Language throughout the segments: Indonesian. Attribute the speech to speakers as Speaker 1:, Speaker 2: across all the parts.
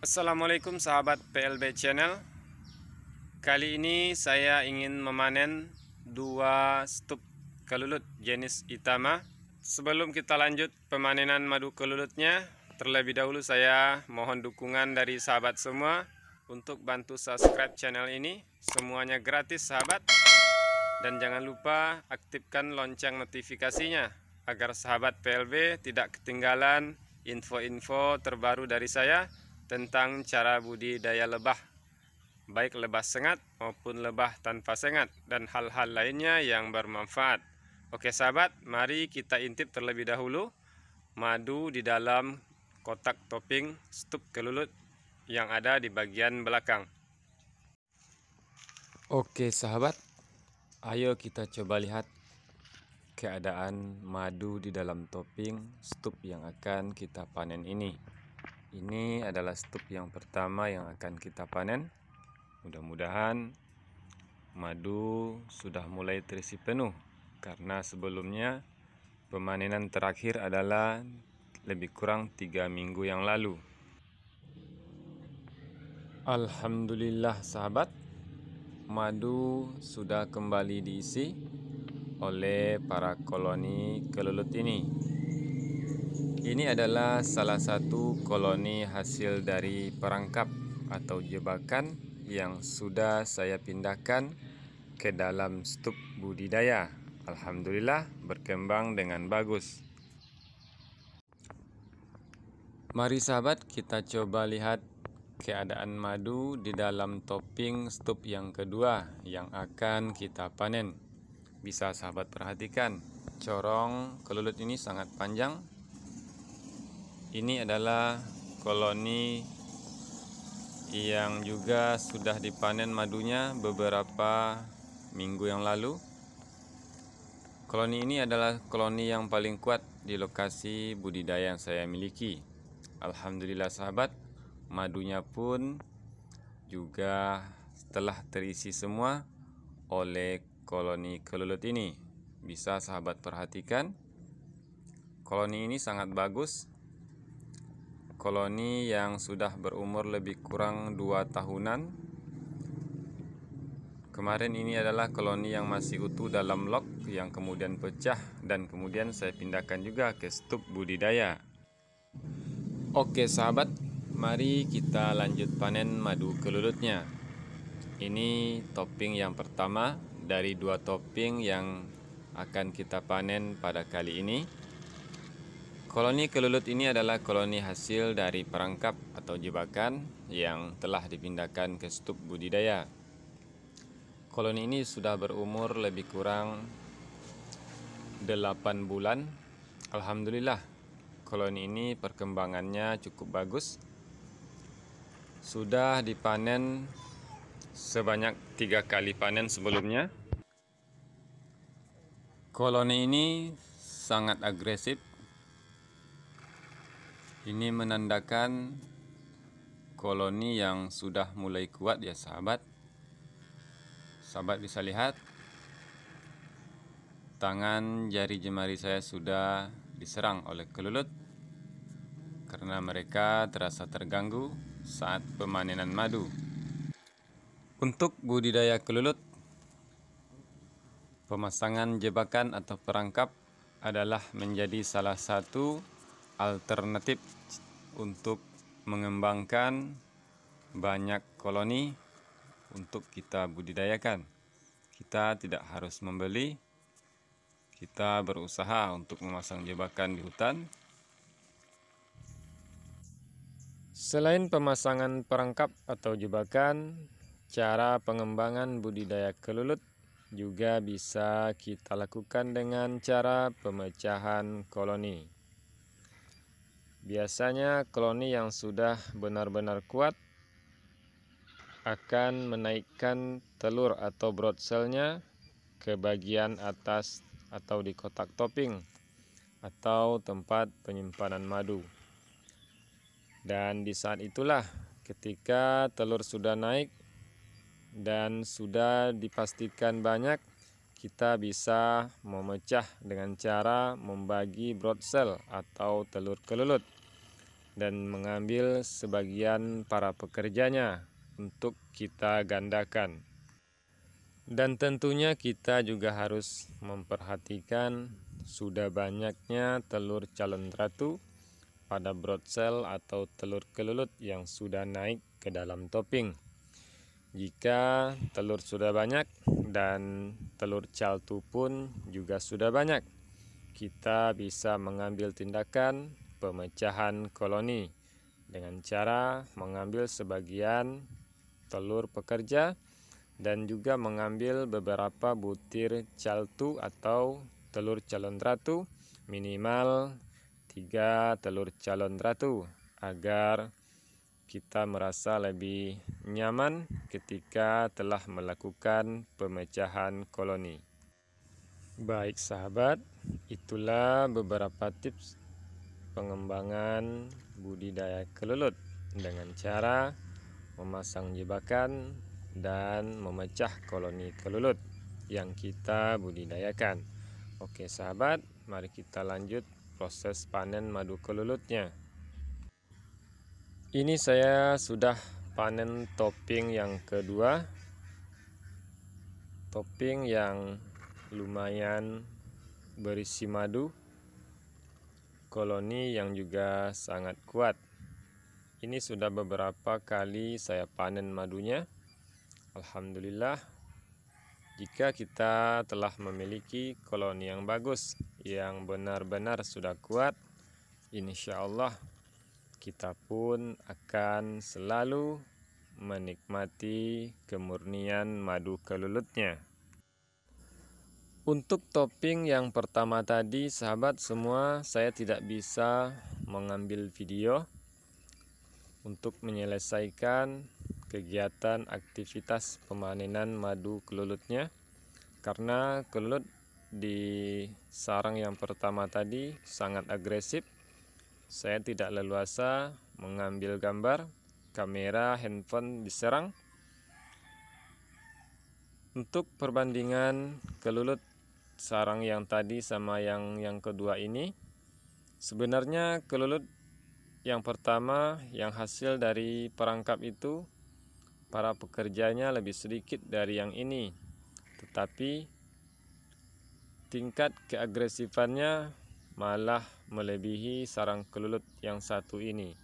Speaker 1: Assalamualaikum sahabat PLB Channel Kali ini saya ingin memanen dua stup kelulut jenis itama Sebelum kita lanjut pemanenan madu kelulutnya Terlebih dahulu saya mohon dukungan dari sahabat semua Untuk bantu subscribe channel ini Semuanya gratis sahabat dan jangan lupa aktifkan lonceng notifikasinya agar sahabat PLB tidak ketinggalan info-info terbaru dari saya tentang cara budidaya lebah baik lebah sengat maupun lebah tanpa sengat dan hal-hal lainnya yang bermanfaat Oke sahabat mari kita intip terlebih dahulu madu di dalam kotak topping stup kelulut yang ada di bagian belakang Oke sahabat Ayo kita coba lihat keadaan madu di dalam topping stup yang akan kita panen ini. Ini adalah stup yang pertama yang akan kita panen. Mudah-mudahan madu sudah mulai terisi penuh karena sebelumnya pemanenan terakhir adalah lebih kurang tiga minggu yang lalu. Alhamdulillah sahabat madu sudah kembali diisi oleh para koloni kelulut ini. Ini adalah salah satu koloni hasil dari perangkap atau jebakan yang sudah saya pindahkan ke dalam stup budidaya. Alhamdulillah berkembang dengan bagus. Mari sahabat kita coba lihat keadaan madu di dalam topping stup yang kedua yang akan kita panen. Bisa sahabat perhatikan, corong kelulut ini sangat panjang. Ini adalah koloni yang juga sudah dipanen madunya beberapa minggu yang lalu. Koloni ini adalah koloni yang paling kuat di lokasi budidaya yang saya miliki. Alhamdulillah sahabat, madunya pun juga telah terisi semua oleh koloni kelulut ini. Bisa sahabat perhatikan, koloni ini sangat bagus. Koloni yang sudah berumur lebih kurang 2 tahunan. Kemarin ini adalah koloni yang masih utuh dalam log yang kemudian pecah dan kemudian saya pindahkan juga ke stup budidaya. Oke sahabat, Mari kita lanjut panen madu kelulutnya. Ini topping yang pertama dari dua topping yang akan kita panen pada kali ini. Koloni kelulut ini adalah koloni hasil dari perangkap atau jebakan yang telah dipindahkan ke stup budidaya. Koloni ini sudah berumur lebih kurang 8 bulan. Alhamdulillah, koloni ini perkembangannya cukup bagus sudah dipanen sebanyak tiga kali panen sebelumnya. Koloni ini sangat agresif. Ini menandakan koloni yang sudah mulai kuat ya sahabat. Sahabat bisa lihat tangan jari jemari saya sudah diserang oleh kelulut karena mereka terasa terganggu saat pemanenan madu. Untuk budidaya kelulut, pemasangan jebakan atau perangkap adalah menjadi salah satu alternatif untuk mengembangkan banyak koloni untuk kita budidayakan. Kita tidak harus membeli, kita berusaha untuk memasang jebakan di hutan Selain pemasangan perangkap atau jebakan, cara pengembangan budidaya kelulut juga bisa kita lakukan dengan cara pemecahan koloni. Biasanya koloni yang sudah benar-benar kuat akan menaikkan telur atau brood cellnya ke bagian atas atau di kotak topping atau tempat penyimpanan madu. Dan di saat itulah ketika telur sudah naik dan sudah dipastikan banyak, kita bisa memecah dengan cara membagi broad cell atau telur kelulut dan mengambil sebagian para pekerjanya untuk kita gandakan. Dan tentunya kita juga harus memperhatikan sudah banyaknya telur calon ratu pada broad cell atau telur kelulut yang sudah naik ke dalam topping. Jika telur sudah banyak dan telur caltu pun juga sudah banyak, kita bisa mengambil tindakan pemecahan koloni dengan cara mengambil sebagian telur pekerja dan juga mengambil beberapa butir caltu atau telur calon ratu minimal tiga telur calon ratu agar kita merasa lebih nyaman ketika telah melakukan pemecahan koloni. Baik sahabat, itulah beberapa tips pengembangan budidaya kelulut dengan cara memasang jebakan dan memecah koloni kelulut yang kita budidayakan. Oke sahabat, mari kita lanjut proses panen madu kelulutnya. Ini saya sudah panen topping yang kedua. Topping yang lumayan berisi madu. Koloni yang juga sangat kuat. Ini sudah beberapa kali saya panen madunya. Alhamdulillah jika kita telah memiliki koloni yang bagus, yang benar-benar sudah kuat, insya Allah kita pun akan selalu menikmati kemurnian madu kelulutnya. Untuk topping yang pertama tadi, sahabat semua, saya tidak bisa mengambil video untuk menyelesaikan kegiatan aktivitas pemanenan madu kelulutnya karena kelulut di sarang yang pertama tadi sangat agresif saya tidak leluasa mengambil gambar kamera handphone diserang untuk perbandingan kelulut sarang yang tadi sama yang yang kedua ini sebenarnya kelulut yang pertama yang hasil dari perangkap itu para pekerjanya lebih sedikit dari yang ini, tetapi tingkat keagresifannya malah melebihi sarang kelulut yang satu ini.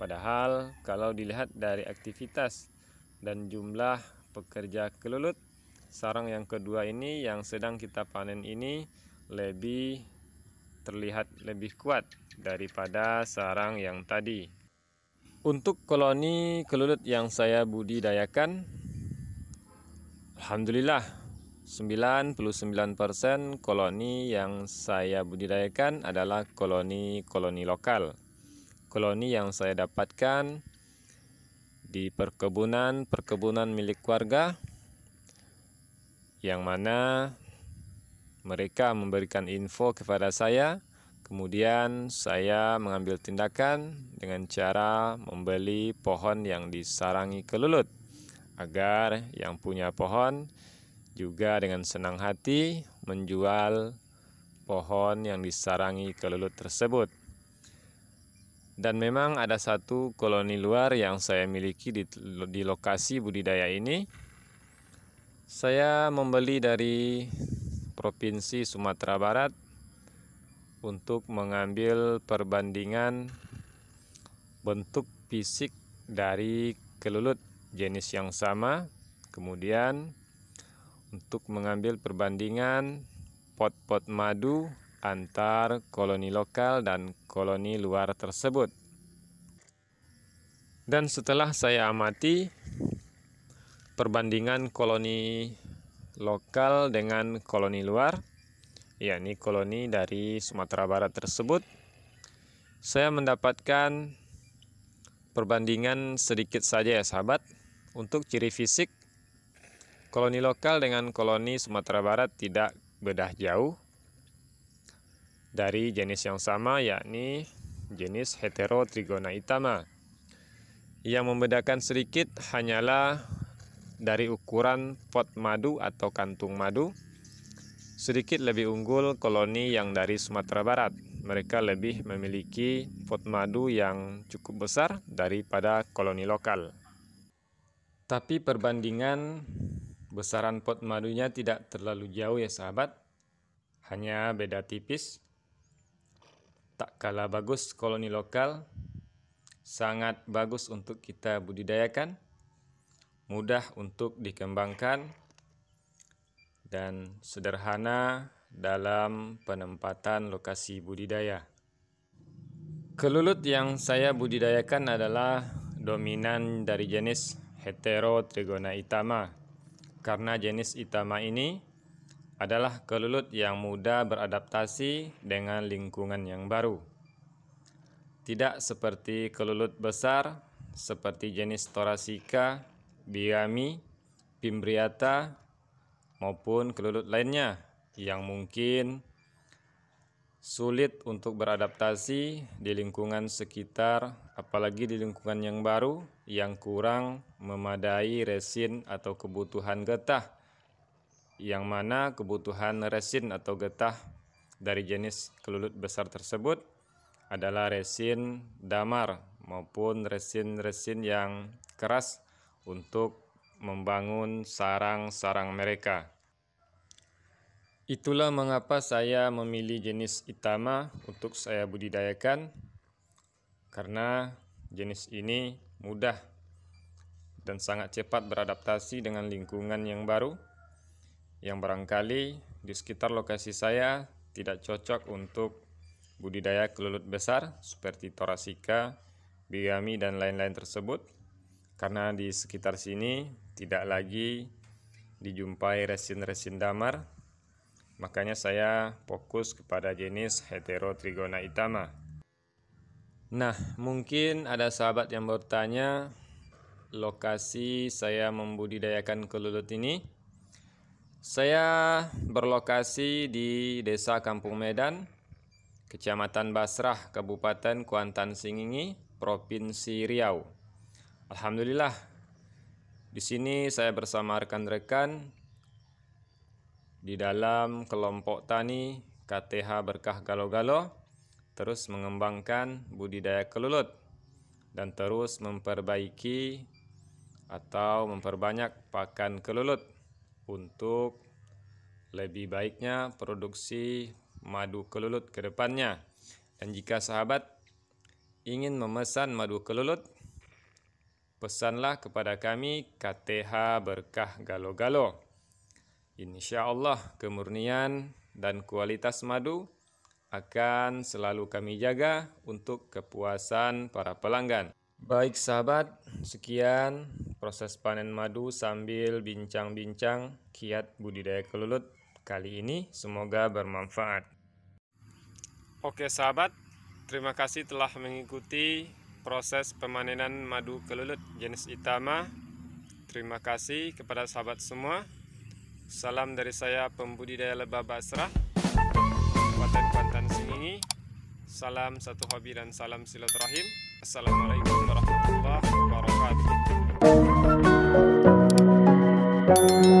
Speaker 1: Padahal kalau dilihat dari aktivitas dan jumlah pekerja kelulut, sarang yang kedua ini yang sedang kita panen ini lebih terlihat lebih kuat daripada sarang yang tadi. Untuk koloni kelulut yang saya budidayakan, Alhamdulillah 99% koloni yang saya budidayakan adalah koloni-koloni lokal. Koloni yang saya dapatkan di perkebunan-perkebunan milik warga yang mana mereka memberikan info kepada saya Kemudian saya mengambil tindakan dengan cara membeli pohon yang disarangi kelulut agar yang punya pohon juga dengan senang hati menjual pohon yang disarangi kelulut tersebut. Dan memang ada satu koloni luar yang saya miliki di, di lokasi budidaya ini. Saya membeli dari Provinsi Sumatera Barat untuk mengambil perbandingan bentuk fisik dari kelulut jenis yang sama kemudian untuk mengambil perbandingan pot-pot madu antar koloni lokal dan koloni luar tersebut dan setelah saya amati perbandingan koloni lokal dengan koloni luar yakni koloni dari Sumatera Barat tersebut, saya mendapatkan perbandingan sedikit saja ya sahabat untuk ciri fisik koloni lokal dengan koloni Sumatera Barat tidak bedah jauh dari jenis yang sama yakni jenis heterotrigona itama yang membedakan sedikit hanyalah dari ukuran pot madu atau kantung madu Sedikit lebih unggul koloni yang dari Sumatera Barat. Mereka lebih memiliki pot madu yang cukup besar daripada koloni lokal. Tapi perbandingan besaran pot madunya tidak terlalu jauh ya sahabat. Hanya beda tipis. Tak kalah bagus koloni lokal. Sangat bagus untuk kita budidayakan. Mudah untuk dikembangkan dan sederhana dalam penempatan lokasi budidaya. Kelulut yang saya budidayakan adalah dominan dari jenis Heterotrigona itama karena jenis itama ini adalah kelulut yang mudah beradaptasi dengan lingkungan yang baru. Tidak seperti kelulut besar seperti jenis Torasica, Biami, Pimbriata, maupun kelulut lainnya yang mungkin sulit untuk beradaptasi di lingkungan sekitar, apalagi di lingkungan yang baru yang kurang memadai resin atau kebutuhan getah, yang mana kebutuhan resin atau getah dari jenis kelulut besar tersebut adalah resin damar maupun resin-resin yang keras untuk membangun sarang-sarang mereka. Itulah mengapa saya memilih jenis itama untuk saya budidayakan karena jenis ini mudah dan sangat cepat beradaptasi dengan lingkungan yang baru yang barangkali di sekitar lokasi saya tidak cocok untuk budidaya kelulut besar seperti torasika, bigami dan lain-lain tersebut karena di sekitar sini tidak lagi dijumpai resin-resin damar makanya saya fokus kepada jenis heterotrigona itama nah mungkin ada sahabat yang bertanya lokasi saya membudidayakan kelulut ini saya berlokasi di desa Kampung Medan Kecamatan Basrah, Kabupaten Kuantan Singingi, Provinsi Riau. Alhamdulillah, di sini saya bersama rekan-rekan di dalam kelompok tani KTH Berkah Galo-Galo terus mengembangkan budidaya kelulut dan terus memperbaiki atau memperbanyak pakan kelulut untuk lebih baiknya produksi madu kelulut ke depannya. Dan jika sahabat ingin memesan madu kelulut, pesanlah kepada kami KTH Berkah Galo-Galo. Insya Allah kemurnian dan kualitas madu akan selalu kami jaga untuk kepuasan para pelanggan. Baik sahabat, sekian proses panen madu sambil bincang-bincang kiat budidaya kelulut kali ini semoga bermanfaat. Oke sahabat, terima kasih telah mengikuti proses pemanenan madu kelulut jenis itama. Terima kasih kepada sahabat semua. Salam dari saya pembudidaya lebah Basrah, Kabupaten Kuantan Singingi. Salam satu hobi dan salam silaturahim. Assalamualaikum warahmatullahi wabarakatuh.